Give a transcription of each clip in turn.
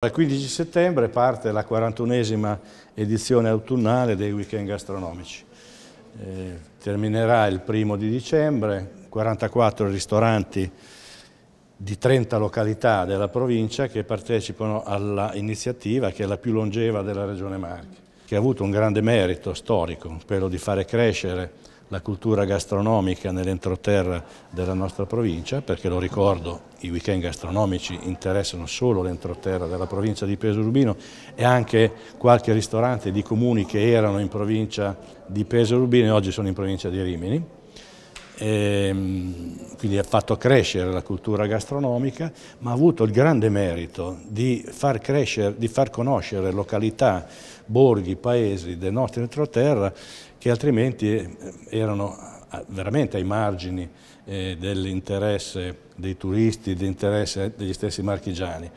Dal 15 settembre parte la 41esima edizione autunnale dei weekend gastronomici. Eh, terminerà il primo di dicembre, 44 ristoranti di 30 località della provincia che partecipano all'iniziativa che è la più longeva della Regione Marche che ha avuto un grande merito storico, quello di fare crescere la cultura gastronomica nell'entroterra della nostra provincia, perché lo ricordo, i weekend gastronomici interessano solo l'entroterra della provincia di Peso Urbino e anche qualche ristorante di comuni che erano in provincia di Peso Urbino e oggi sono in provincia di Rimini. Ehm, quindi ha fatto crescere la cultura gastronomica, ma ha avuto il grande merito di far, crescere, di far conoscere località, borghi, paesi del nostro entroterra che altrimenti eh, erano eh, veramente ai margini eh, dell'interesse dei turisti, dell'interesse degli stessi marchigiani.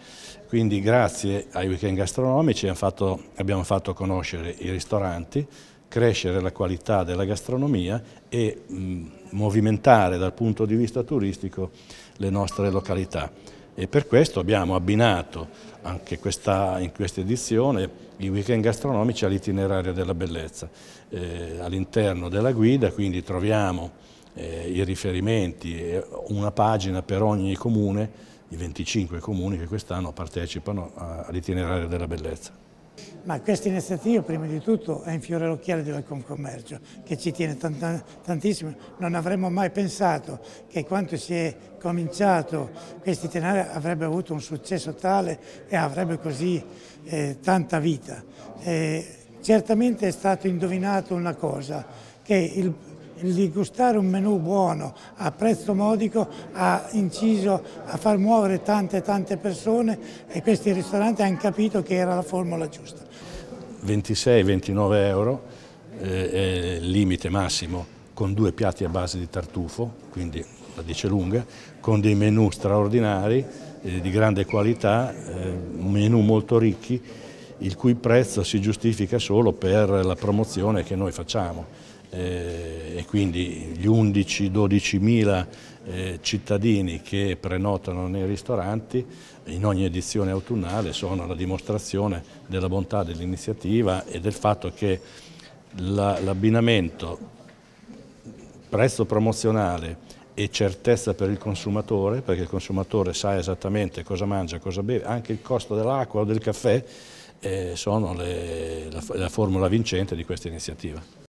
Quindi grazie ai weekend gastronomici abbiamo fatto conoscere i ristoranti, crescere la qualità della gastronomia e mh, movimentare dal punto di vista turistico le nostre località. E per questo abbiamo abbinato anche questa, in questa edizione i weekend gastronomici all'itinerario della bellezza. Eh, All'interno della guida quindi troviamo eh, i riferimenti, una pagina per ogni comune, i 25 comuni che quest'anno partecipano all'itinerario della bellezza. Ma questa iniziativa prima di tutto è in fiore all'occhiello della Concommercio che ci tiene tantissimo, non avremmo mai pensato che quando si è cominciato questi itinerario avrebbe avuto un successo tale e avrebbe così eh, tanta vita. Eh, certamente è stato indovinato una cosa, che il, di gustare un menù buono a prezzo modico ha inciso a far muovere tante tante persone e questi ristoranti hanno capito che era la formula giusta. 26-29 euro eh, è il limite massimo con due piatti a base di tartufo, quindi la dice lunga, con dei menù straordinari eh, di grande qualità, eh, menù molto ricchi il cui prezzo si giustifica solo per la promozione che noi facciamo eh, e quindi gli 11-12 mila eh, cittadini che prenotano nei ristoranti in ogni edizione autunnale sono la dimostrazione della bontà dell'iniziativa e del fatto che l'abbinamento la, prezzo promozionale e certezza per il consumatore, perché il consumatore sa esattamente cosa mangia, cosa beve, anche il costo dell'acqua o del caffè sono le, la, la formula vincente di questa iniziativa.